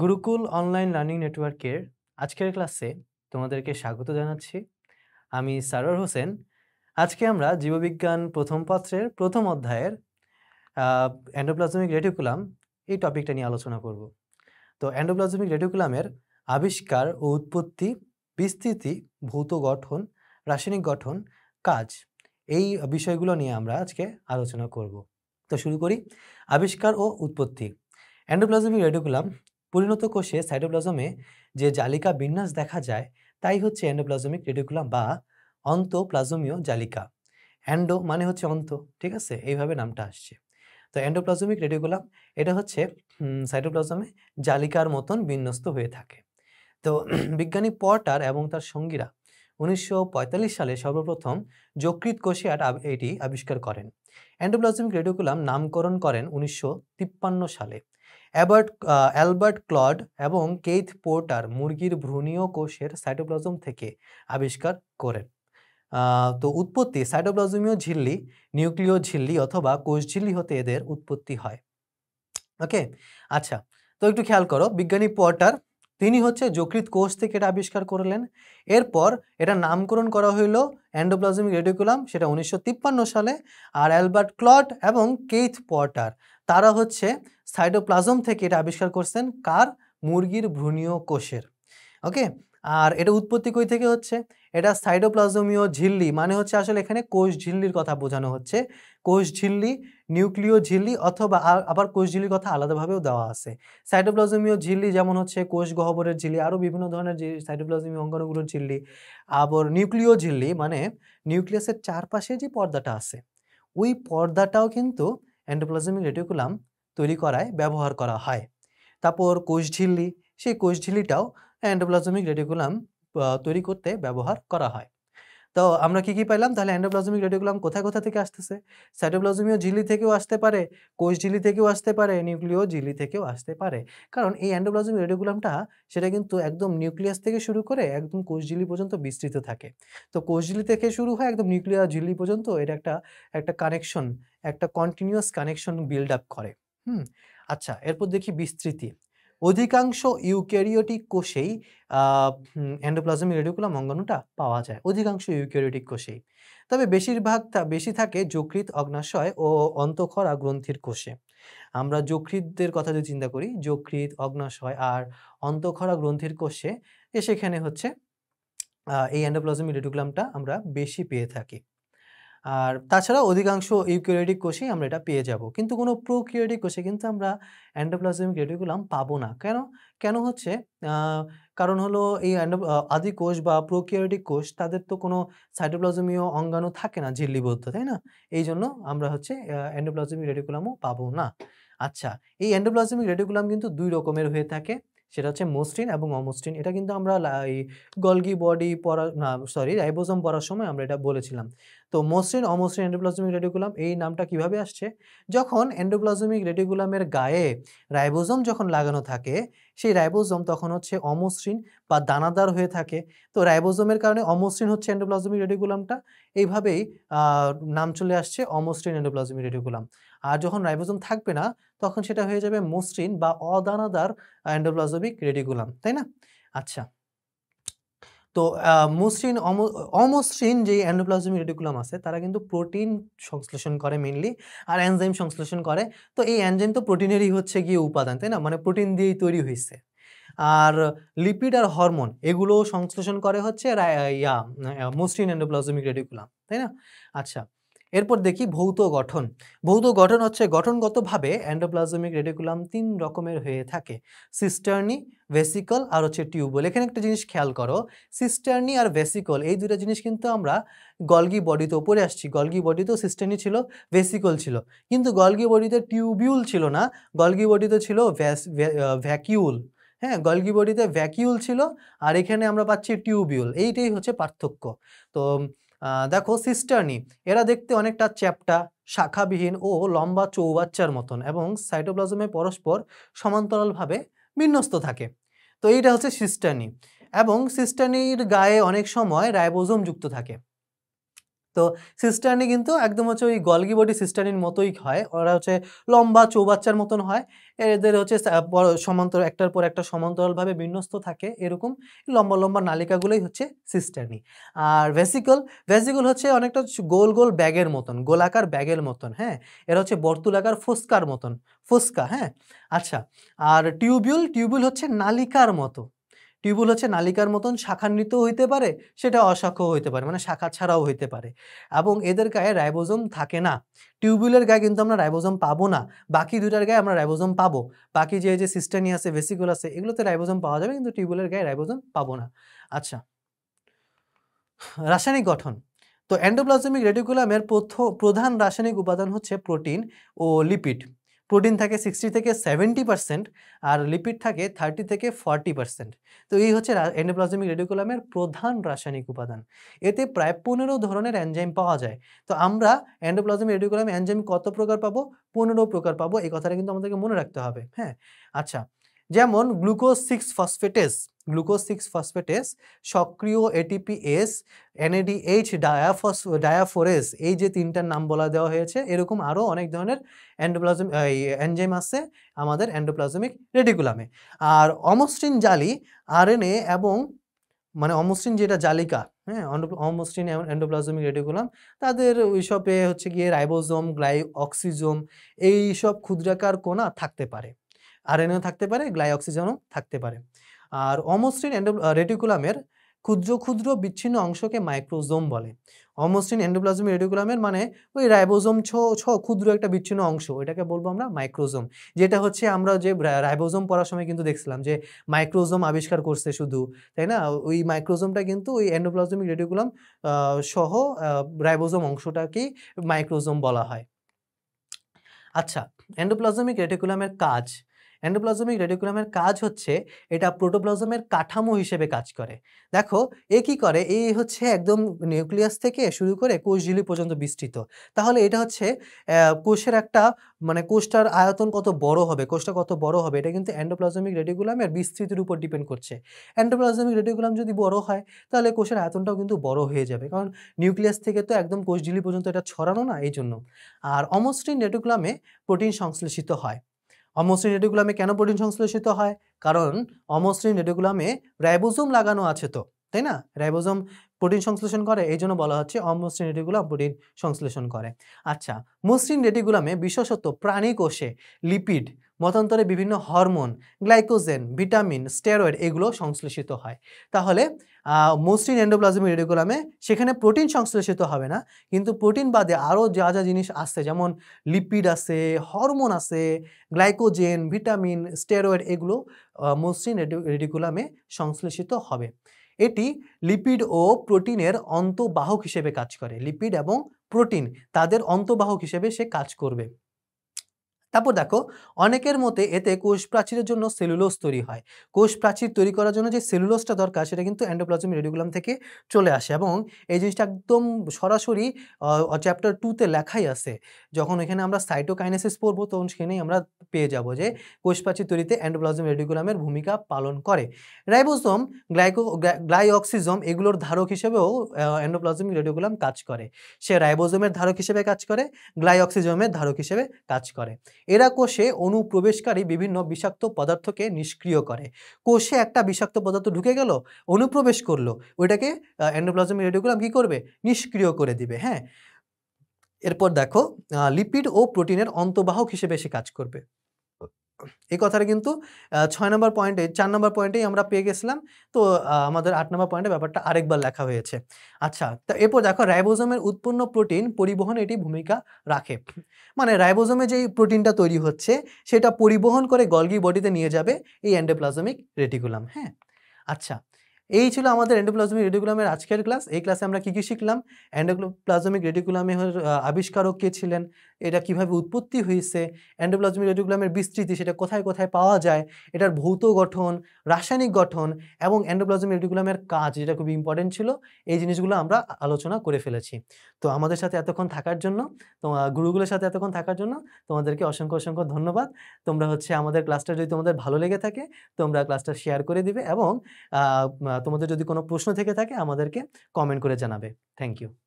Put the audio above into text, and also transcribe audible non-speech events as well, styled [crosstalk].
Gurukul online learning নেটওয়ার্কের আজকের ক্লাসে তোমাদেরকে স্বাগত জানাচ্ছি আমি সারোয়ার হোসেন আজকে আমরা জীববিজ্ঞান প্রথম পত্রের প্রথম অধ্যায়ের অ্যান্ডোপ্লাজমিক রেটিকুলাম এই টপিকটা নিয়ে আলোচনা করব তো অ্যান্ডোপ্লাজমিক রেটিকুলামের আবিষ্কার ও উৎপত্তি বিস্তৃতি ভৌত গঠন রাসায়নিক গঠন কাজ এই বিষয়গুলো নিয়ে আমরা আজকে আলোচনা করব তো শুরু করি আবিষ্কার ও উৎপত্তি অ্যান্ডোপ্লাজমিক রেডিকুলাম পরিণত কোষে সাইটোপ্লাজমে যে জালিকা বিন্যাস দেখা যায় তাই হচ্ছে অ্যান্ডোপ্লাজমিক রেডিকুলাম বা অন্তঃপ্লাজমীয় জালিকা অ্যান্ডো মানে হচ্ছে অন্ত ঠিক আছে এইভাবে নামটা আসছে তো অ্যান্ডোপ্লাজমিক রেডিকুলাম এটা হচ্ছে সাইটোপ্লাজমে জালিকার মতন বিন্যস্ত হয়ে থাকে তো [clears throat] বিজ্ঞানী পটার এবং তার সঙ্গীরা উনিশশো সালে সর্বপ্রথম যকৃত কোষে এটি আবিষ্কার করেন অ্যান্ডোপ্লাজমিক রেডিকুলাম নামকরণ করেন উনিশশো সালে অ্যাবার্ট অ্যালবার্ট ক্লড এবং কেইথ পোর্টার মুরগির ভ্রূণীয় কোষের সাইটোপ্লাজম থেকে আবিষ্কার করেন তো উৎপত্তি সাইটোপ্লাজমীয় ঝিল্লি নিউক্লিয় ঝিল্লি অথবা কোষ ঝিল্লি হতে এদের উৎপত্তি হয় ওকে আচ্ছা তো একটু খেয়াল করো বিজ্ঞানী পোর্টার তিনি হচ্ছে যকৃত কোষ থেকে এটা আবিষ্কার করলেন এরপর এটা নামকরণ করা হইল অ্যান্ডোপ্লাজমিক রেডিকুলাম সেটা উনিশশো সালে আর অ্যালবার্ট ক্লট এবং কেইথ পটার তারা হচ্ছে সাইডোপ্লাজম থেকে এটা আবিষ্কার করছেন কার মুরগির ভ্রূণীয় কোষের ওকে আর এটা উৎপত্তি কই থেকে হচ্ছে এটা সাইডোপ্লাজমীয় ঝিল্লি মানে হচ্ছে আসলে এখানে কোষ ঝিল্লির কথা বোঝানো হচ্ছে কোষ ঝিল্লি নিউক্লিয় ঝিল্লি অথবা আবার কোষ ঝিল্লির কথা আলাদাভাবেও দেওয়া আছে সাইডোপ্লাজমীয় ঝিল্লি যেমন হচ্ছে কোষ গহ্বরের ঝিল্লি আরও বিভিন্ন ধরনের যে সাইডোপ্লাজমীয় অঙ্গনগুলোর ঝিল্লি আবার নিউক্লিয় ঝিল্লি মানে নিউক্লিয়াসের চারপাশে যে পর্দাটা আছে ওই পর্দাটাও কিন্তু অ্যান্ডোপ্লাজমিক রেটিকুলাম তৈরি করায় ব্যবহার করা হয় তারপর কোষ ঝিল্লি সেই কোষ ঝিল্লিটাও অ্যান্ডোপ্লাজমিক রেডিকুলাম তৈরি করতে ব্যবহার করা হয় তো আমরা কি কি পাইলাম তাহলে অ্যান্ডোপ্লাজমিক রেডিকুলাম কোথায় কোথা থেকে আসতেছে সাইটোপ্লাজমীয় ঝিলি থেকেও আসতে পারে কোষ ঝিলি থেকেও আসতে পারে নিউক্লিয় ঝিলি থেকেও আসতে পারে কারণ এই অ্যান্ডোপ্লাজমিক রেডিকুলামটা সেটা কিন্তু একদম নিউক্লিয়াস থেকে শুরু করে একদম কোষ ঝিলি পর্যন্ত বিস্তৃত থাকে তো কোষ ঝিলি থেকে শুরু হয় একদম নিউক্লিয়ার ঝিলি পর্যন্ত এটা একটা একটা কানেকশন একটা কন্টিনিউয়াস কানেকশন বিল্ড আপ করে হুম আচ্ছা এরপর দেখি বিস্তৃতি অধিকাংশ ইউক্যারিওটিক কোষেই অ্যান্ডোপ্লাজমিক রেডিকুলাম অঙ্গাণুটা পাওয়া যায় অধিকাংশ ইউক্যারিওটিক কোষেই তবে বেশিরভাগ বেশি থাকে যকৃত অগ্নাশয় ও অন্তঃক্ষরা গ্রন্থির কোষে আমরা যকৃতদের কথা যদি চিন্তা করি যকৃত অগ্নাশয় আর অন্তঃক্ষরা গ্রন্থির কোষে সেখানে হচ্ছে এই অ্যান্ডোপ্লাজমিক রেডিকুলামটা আমরা বেশি পেয়ে থাকি আর তাছাড়া অধিকাংশ ইউক্রিয়াটিক কোষেই আমরা এটা পেয়ে যাব কিন্তু কোনো প্রোক্রিয়াটিক কোষে কিন্তু আমরা অ্যান্ডোপ্লাজমিক রেডিকুলাম পাবো না কেন কেন হচ্ছে কারণ হলো এই আদি কোষ বা প্রোক্রিয়াটিক কোষ তাদের তো কোনো সাইটোপ্লাজমীয় অঙ্গাণু থাকে না ঝিল্লিবদ্ধ তাই না এই জন্য আমরা হচ্ছে অ্যান্ডোপ্লাজমিক রেডিকুলামও পাবো না আচ্ছা এই অ্যান্ডোপ্লাজমিক রেডিকুলাম কিন্তু দুই রকমের হয়ে থাকে সেটা হচ্ছে মোস্টিন এবং অমোস্টিন এটা কিন্তু আমরা এই গলগি বডি পড়া না সরি রাইবোজম পড়ার সময় আমরা এটা বলেছিলাম তো মসৃণ অমসৃণ এন্ডোপ্লাজমিক রেডিকুলাম এই নামটা কিভাবে আসছে যখন এন্ডোপ্লাজমিক রেডিকুলামের গায়ে রাইবোজম যখন লাগানো থাকে সেই রাইবোজম তখন হচ্ছে অমসৃণ বা দানাদার হয়ে থাকে তো রাইবোজমের কারণে অমসৃণ হচ্ছে এন্ডোপ্লাজমিক রেডিকুলামটা এইভাবেই নাম চলে আসছে অমসৃণ এন্ডোপ্লাজমিক রেডিকুলাম আর যখন রাইবোজম থাকবে না তখন সেটা হয়ে যাবে মসৃণ বা অদানাদার এন্ডোপ্লাজমিক রেডিকুলাম তাই না আচ্ছা তো মসৃণ অমসৃণ যে অ্যান্ডোপ্লাজমিক রেডিকুলাম আছে তারা কিন্তু প্রোটিন সংশ্লেষণ করে মেনলি আর অ্যানজাইম সংশ্লেষণ করে তো এই অ্যানজাইম তো প্রোটিনেরই হচ্ছে গিয়ে উপাদান তাই না মানে প্রোটিন দিয়েই তৈরি হয়েছে আর লিপিড আর হরমোন এগুলো সংশ্লেষণ করে হচ্ছে ইয়া মসৃণ অ্যান্ডোপ্লাজমিক রেডিকুলাম তাই না আচ্ছা এরপর দেখি ভৌত গঠন ভৌত গঠন হচ্ছে গঠনগতভাবে অ্যান্ডোপ্লাজমিক রেডিকুলাম তিন রকমের হয়ে থাকে সিস্টার্নি ভেসিকল আর হচ্ছে টিউবওয়েল এখানে একটা জিনিস খেয়াল করো সিস্টার্নি আর ভেসিকল এই দুটা জিনিস কিন্তু আমরা গলগি বডিতে ওপরে আসছি গলগি বডিতেও সিস্টার্নি ছিল ভেসিকল ছিল কিন্তু গলগি বডিতে টিউবিউল ছিল না গলগি বডিতে ছিল ভ্যাকিউল হ্যাঁ গলগি বডিতে ভ্যাকিউল ছিল আর এখানে আমরা পাচ্ছি টিউবিউল এইটাই হচ্ছে পার্থক্য তো দেখো সিস্টার্নি এরা দেখতে অনেকটা চ্যাপটা শাখাবিহীন ও লম্বা চৌবাচ্চার মতন এবং সাইটোপ্লাজমে পরস্পর সমান্তরালভাবে বিন্যস্ত থাকে তো এইটা হচ্ছে সিস্টার্নি এবং সিস্টার্নির গায়ে অনেক সময় রায়বোজম যুক্ত থাকে তো সিস্টার্নি কিন্তু একদম হচ্ছে ওই গলগি বডি সিস্টার্নির মতোই হয় ওরা হচ্ছে লম্বা চৌবাচ্চার মতন হয় এদের হচ্ছে সমান্তর একটার পর একটা সমান্তরালভাবে বিন্যস্ত থাকে এরকম লম্বা লম্বা নালিকাগুলোই হচ্ছে সিস্টার্নি আর ভেসিকল ভেসিকল হচ্ছে অনেকটা গোল গোল ব্যাগের মতন গোলাকার ব্যাগের মতন হ্যাঁ এরা হচ্ছে বর্তুলাকার ফুসকার মতন ফুসকা হ্যাঁ আচ্ছা আর টিউবিউল টিউবিউল হচ্ছে নালিকার মতো টিউবুল হচ্ছে নালিকার মতন শাখান্বিত হইতে পারে সেটা অসাক্ষ হইতে পারে মানে শাখা ছাড়াও হইতে পারে এবং এদের গায়ে রাইবোজম থাকে না টিউবুলের গায়ে কিন্তু আমরা রাইবোজম পাবো না বাকি দুটার গায়ে আমরা রাইবোজম পাবো বাকি যে যে সিস্টানি আছে ভেসিকুল আছে এগুলোতে রাইবোজম পাওয়া যাবে কিন্তু টিউবুলের গায়ে রাইবোজম পাবো না আচ্ছা রাসায়নিক গঠন তো অ্যান্ডোপ্লাজমিক রেডিকুলামের প্রধান রাসায়নিক উপাদান হচ্ছে প্রোটিন ও লিপিড প্রোটিন থাকে সিক্সটি থেকে সেভেন্টি পার্সেন্ট আর লিপিড থাকে থার্টি থেকে ফর্টি পার্সেন্ট তো এই হচ্ছে এন্ডোপ্লাজমিক রেডিকুলামের প্রধান রাসায়নিক উপাদান এতে প্রায় পনেরো ধরনের এনজাইম পাওয়া যায় তো আমরা এন্ডোপ্লাজমিক রেডিকুলাম এনজাইম কত প্রকার পাবো পনেরো প্রকার পাবো এই কথাটা কিন্তু আমাদেরকে মনে রাখতে হবে হ্যাঁ আচ্ছা যেমন glucose six phosphatase glucose six phosphatase সক্রিয় এটিপিএস এনএডিএইচ ডায়াফস ডায়াফোরেস এই যে তিনটার নাম বলা দেওয়া হয়েছে এরকম আরও অনেক ধরনের অ্যান্ডোপ্লাজম এনজাইম আছে আমাদের অ্যান্ডোপ্লাজমিক রেডিকুলামে আর অমস্টিন জালি আরএনএ এবং মানে অমস্টিন যেটা জালিকা হ্যাঁ অমসৃণ অ্যান্ডোপ্লাজমিক রেডিকুলাম তাদের ওইসবে হচ্ছে গিয়ে রাইবোজোম গ্লাই অক্সিজোম এই সব ক্ষুদ্রাকার কোনা থাকতে পারে আরএনএও থাকতে পারে গ্লাই অক্সিজেনও থাকতে পারে আর অমসৃণ রেটিকুলামের ক্ষুদ্র ক্ষুদ্র বিচ্ছিন্ন অংশকে মাইক্রোজোম বলে অমসৃণ এন্ডোপ্লাজমি রেডিকুলামের মানে ওই রাইবোজোম ছ ছ ক্ষুদ্র একটা বিচ্ছিন্ন অংশ এটাকে বলবো আমরা মাইক্রোজোম যেটা হচ্ছে আমরা যে রাইবোজোম পড়ার সময় কিন্তু দেখছিলাম যে মাইক্রোজোম আবিষ্কার করছে শুধু তাই না ওই মাইক্রোজোমটা কিন্তু ওই এন্ডোপ্লাজমিক রেডিকুলাম সহ রাইবোজোম অংশটাকেই মাইক্রোজোম বলা হয় আচ্ছা এন্ডোপ্লাজমিক রেটিকুলামের কাজ অ্যান্ডোপ্লাজমিক রেডিকুলামের কাজ হচ্ছে এটা প্রোটোপ্লাজমের কাঠামো হিসেবে কাজ করে দেখো এ কি করে এই হচ্ছে একদম নিউক্লিয়াস থেকে শুরু করে কোষঝিলি পর্যন্ত বিস্তৃত তাহলে এটা হচ্ছে কোষের একটা মানে কোষটার আয়তন কত বড় হবে কোষটা কত বড় হবে এটা কিন্তু অ্যান্ডোপ্লাজমিক রেডিকুলামের বিস্তৃতির উপর ডিপেন্ড করছে অ্যান্ডোপ্লাজমিক রেডিকুলাম যদি বড় হয় তাহলে কোষের আয়তনটাও কিন্তু বড় হয়ে যাবে কারণ নিউক্লিয়াস থেকে তো একদম কোষঝিলি পর্যন্ত এটা ছড়ানো না এই জন্য আর অমসৃণ রেডিকুলামে প্রোটিন সংশ্লেষিত হয় অমসৃণ রেডিকুলামে কেন প্রোটিন সংশ্লেষিত হয় কারণ অমসৃণ রেডিকুলামে রাইবোজোম লাগানো আছে তো তাই না রাইবোজোম প্রোটিন সংশ্লেষণ করে এই জন্য বলা হচ্ছে অমসৃণ রেডিগুলা প্রোটিন সংশ্লেষণ করে আচ্ছা মসৃণ রেডিগুলামে বিশেষত প্রাণী কোষে লিপিড মতান্তরে বিভিন্ন হরমোন গ্লাইকোজেন ভিটামিন স্টেরয়েড এগুলো সংশ্লেষিত হয় তাহলে মসৃণ এন্ডোপ্লাজমিক রেডিকুলামে সেখানে প্রোটিন সংশ্লেষিত হবে না কিন্তু প্রোটিন বাদে আরও যা যা জিনিস আসছে যেমন লিপিড আছে হরমোন আছে গ্লাইকোজেন ভিটামিন স্টেরয়েড এগুলো মসৃণ রেডিকুলামে সংশ্লেষিত হবে এটি লিপিড ও প্রোটিনের অন্তবাহক হিসেবে কাজ করে লিপিড এবং প্রোটিন তাদের অন্তবাহক হিসেবে সে কাজ করবে তারপর দেখো অনেকের মতে এতে কোষ প্রাচীরের জন্য সেলুলোস তৈরি হয় কোষ প্রাচীর তৈরি করার জন্য যে সেলুলোসটা দরকার সেটা কিন্তু অ্যান্ডোপ্লাজমিক রেডিগুলাম থেকে চলে আসে এবং এই জিনিসটা একদম সরাসরি চ্যাপ্টার টুতে লেখাই আছে যখন এখানে আমরা সাইটোকাইনেসিস পড়বো তখন সেখানেই আমরা পেয়ে যাব যে কোষ প্রাচীর তৈরিতে অ্যান্ডোপ্লাজমিক রেডিগুলামের ভূমিকা পালন করে রাইবোজম গ্লাইকো গ্লাইঅক্সিজম এগুলোর ধারক হিসেবেও অ্যান্ডোপ্লাজমিক রেডিগুলাম কাজ করে সে রাইবোজমের ধারক হিসেবে কাজ করে গ্লাইঅক্সিজমের ধারক হিসেবে কাজ করে এরা কোষে অনুপ্রবেশকারী বিভিন্ন বিষাক্ত পদার্থকে নিষ্ক্রিয় করে কোষে একটা বিষাক্ত পদার্থ ঢুকে গেল অনুপ্রবেশ করলো ওইটাকে অ্যান্ডোপ্লাজমিক রেডিওগ্রাম কী করবে নিষ্ক্রিয় করে দিবে হ্যাঁ এরপর দেখো লিপিড ও প্রোটিনের অন্তবাহক হিসেবে সে কাজ করবে এই কথাটা কিন্তু ছয় নম্বর পয়েন্টে চার নম্বর পয়েন্টেই আমরা পেয়ে গেছিলাম তো আমাদের আট নম্বর পয়েন্টে ব্যাপারটা আরেকবার লেখা হয়েছে আচ্ছা তো এরপর দেখো রাইবোজমের উৎপন্ন প্রোটিন পরিবহন এটি ভূমিকা রাখে মানে রাইবোজমে যেই প্রোটিনটা তৈরি হচ্ছে সেটা পরিবহন করে গলগি বডিতে নিয়ে যাবে এই অ্যান্ডোপ্লাজমিক রেটিকুলাম হ্যাঁ আচ্ছা এই ছিল আমাদের এন্ডোপ্লাজমিক রেডিকুলামের আজকের ক্লাস এই ক্লাসে আমরা কী কী শিখলাম অ্যান্ডোপ্লাজমিক রেডিকুলামের আবিষ্কারক কে ছিলেন এটা কিভাবে উৎপত্তি হয়েছে অ্যান্ডোপ্লাজমিক রেডিকুলামের বিস্তৃতি সেটা কোথায় কোথায় পাওয়া যায় এটার ভৌত গঠন রাসায়নিক গঠন এবং অ্যান্ডোপ্লাজমিক রেডিকুলামের কাজ এটা খুবই ইম্পর্টেন্ট ছিল এই জিনিসগুলো আমরা আলোচনা করে ফেলেছি তো আমাদের সাথে এতক্ষণ থাকার জন্য তোমার গুরুগুলোর সাথে এতক্ষণ থাকার জন্য তোমাদেরকে অসংখ্য অসংখ্য ধন্যবাদ তোমরা হচ্ছে আমাদের ক্লাসটা যদি তোমাদের ভালো লেগে থাকে তোমরা ক্লাসটা শেয়ার করে দিবে এবং তোমাদের যদি কোনো প্রশ্ন থেকে থাকে আমাদেরকে কমেন্ট করে জানাবে থ্যাংক ইউ